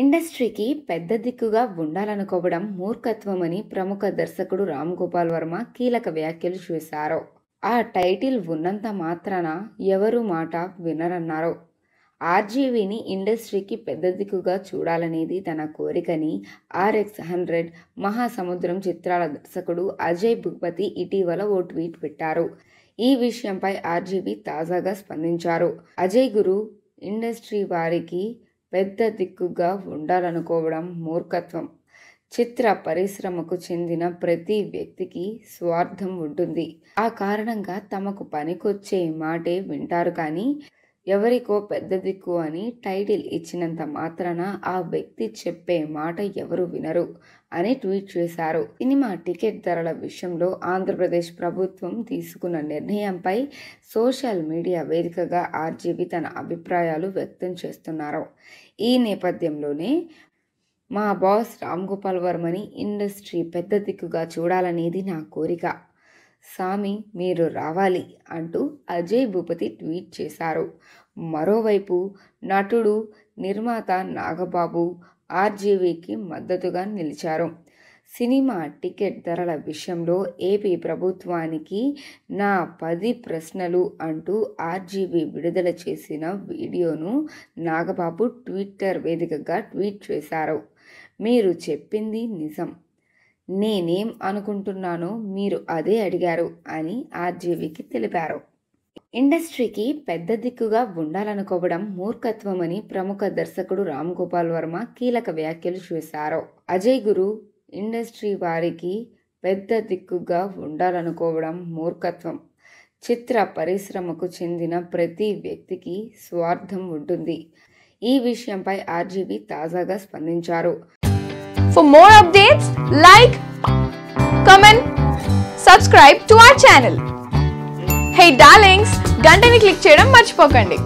ఇండస్ట్రీకి పెద్ద దిక్కుగా ఉండాలనుకోవడం మూర్ఖత్వమని ప్రముఖ దర్శకుడు రామ్ గోపాల్ వర్మ కీలక వ్యాఖ్యలు చూశారు ఆ టైటిల్ ఉన్నంత మాత్రాన ఎవరు మాట వినరన్నారు ఆర్జీవీని ఇండస్ట్రీకి పెద్ద దిక్కుగా చూడాలనేది తన కోరికని ఆర్ఎక్స్ హండ్రెడ్ మహాసముద్రం చిత్రాల దర్శకుడు అజయ్ భూపతి ఇటీవల ఓ ట్వీట్ పెట్టారు ఈ విషయంపై ఆర్జీవీ తాజాగా స్పందించారు అజయ్ గురు ఇండస్ట్రీ వారికి పెద్ద దిక్కుగా ఉండాలనుకోవడం మూర్ఖత్వం చిత్ర పరిశ్రమకు చెందిన ప్రతి వ్యక్తికి స్వార్థం ఉంటుంది ఆ కారణంగా తమకు పనికొచ్చే మాటే వింటారు కానీ ఎవరికో పెద్ద దిక్కు అని టైటిల్ ఇచ్చినంత మాత్రాన ఆ వ్యక్తి చెప్పే మాట ఎవరు వినరు అని ట్వీట్ చేశారు సినిమా టికెట్ ధరల విషయంలో ఆంధ్రప్రదేశ్ ప్రభుత్వం తీసుకున్న నిర్ణయంపై సోషల్ మీడియా వేదికగా ఆర్జీవి తన అభిప్రాయాలు వ్యక్తం చేస్తున్నారు ఈ నేపథ్యంలోనే మా బాస్ రామ్ గోపాల్ వర్మని ఇండస్ట్రీ పెద్ద దిక్కుగా చూడాలనేది నా కోరిక సామి మీరు రావాలి అంటూ అజయ్ భూపతి ట్వీట్ చేశారు మరోవైపు నటుడు నిర్మాత నాగబాబు ఆర్జీవీకి మద్దతుగా నిలిచారు సినిమా టికెట్ ధరల విషయంలో ఏపీ ప్రభుత్వానికి నా పది ప్రశ్నలు అంటూ ఆర్జీబీ విడుదల చేసిన వీడియోను నాగబాబు ట్విట్టర్ వేదికగా ట్వీట్ చేశారు మీరు చెప్పింది నిజం నేనేం అనుకుంటున్నానో మీరు అదే అడిగారు అని ఆర్జీవికి తెలిపారు ఇండస్ట్రీకి పెద్ద దిక్కుగా ఉండాలనుకోవడం మూర్ఖత్వమని ప్రముఖ దర్శకుడు రామ్ గోపాల్ వర్మ కీలక వ్యాఖ్యలు చేశారు అజయ్ గురు ఇండస్ట్రీ వారికి పెద్ద దిక్కుగా ఉండాలనుకోవడం మూర్ఖత్వం చిత్ర పరిశ్రమకు చెందిన ప్రతి వ్యక్తికి స్వార్థం ఉంటుంది ఈ విషయంపై ఆర్జీవి తాజాగా స్పందించారు For more updates, like, comment, subscribe to our channel. Hey darlings, గంటని క్లిక్ చేయడం మర్చిపోకండి